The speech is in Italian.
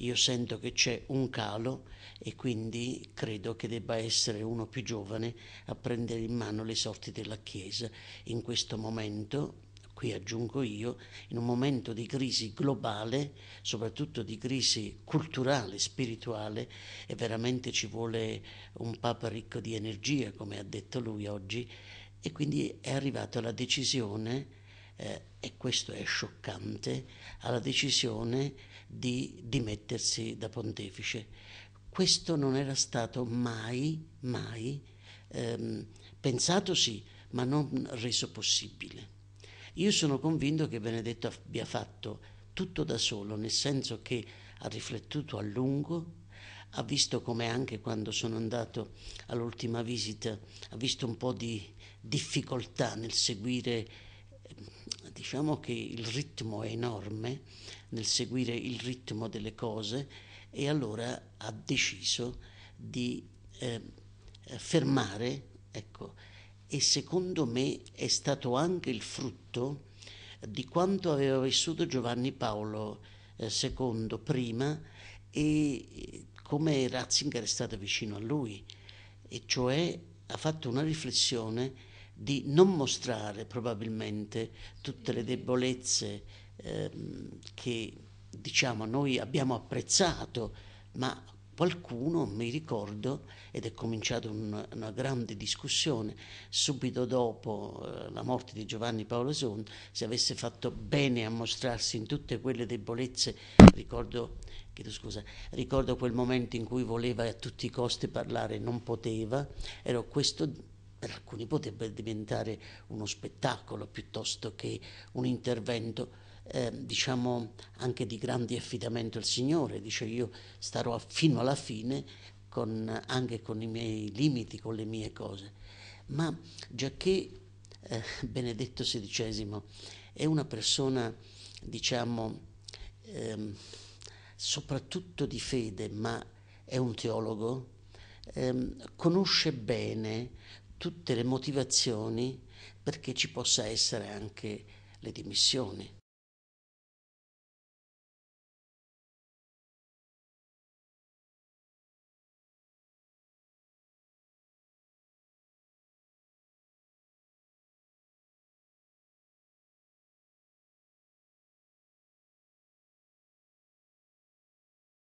io sento che c'è un calo e quindi credo che debba essere uno più giovane a prendere in mano le sorti della Chiesa. In questo momento qui aggiungo io, in un momento di crisi globale, soprattutto di crisi culturale, spirituale, e veramente ci vuole un Papa ricco di energia, come ha detto lui oggi, e quindi è arrivata la decisione eh, e questo è scioccante, alla decisione di dimettersi da pontefice. Questo non era stato mai, mai ehm, pensato sì, ma non reso possibile. Io sono convinto che Benedetto abbia fatto tutto da solo, nel senso che ha riflettuto a lungo, ha visto come anche quando sono andato all'ultima visita, ha visto un po' di difficoltà nel seguire ehm, diciamo che il ritmo è enorme nel seguire il ritmo delle cose e allora ha deciso di eh, fermare, ecco, e secondo me è stato anche il frutto di quanto aveva vissuto Giovanni Paolo II eh, prima e eh, come Ratzinger è stato vicino a lui, e cioè ha fatto una riflessione di non mostrare probabilmente tutte le debolezze ehm, che diciamo noi abbiamo apprezzato, ma qualcuno, mi ricordo, ed è cominciata un, una grande discussione subito dopo eh, la morte di Giovanni Paolo II, se avesse fatto bene a mostrarsi in tutte quelle debolezze, ricordo, chiedo scusa, ricordo quel momento in cui voleva a tutti i costi parlare, non poteva, ero questo per alcuni potrebbe diventare uno spettacolo piuttosto che un intervento. Eh, diciamo anche di grande affidamento al Signore, dice io starò fino alla fine con, anche con i miei limiti, con le mie cose. Ma giacché eh, Benedetto XVI è una persona, diciamo, eh, soprattutto di fede, ma è un teologo, ehm, conosce bene tutte le motivazioni perché ci possa essere anche le dimissioni.